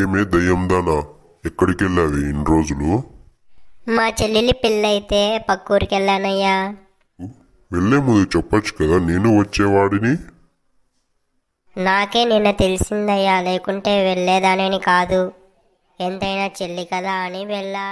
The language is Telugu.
ఏమే దయ్యందానా ఎక్కడికెళ్ళావి ఇన్ని రోజులు మా చెల్లెలి పెళ్ళైతే పక్కూరికి వెళ్ళానయ్యా వెళ్ళే ముందు చెప్పొచ్చు కదా నేను వచ్చేవాడిని నాకే నిన్న తెలిసిందయ్యా లేకుంటే వెళ్ళేదానని కాదు ఎంతైనా చెల్లి కదా అని వెళ్ళా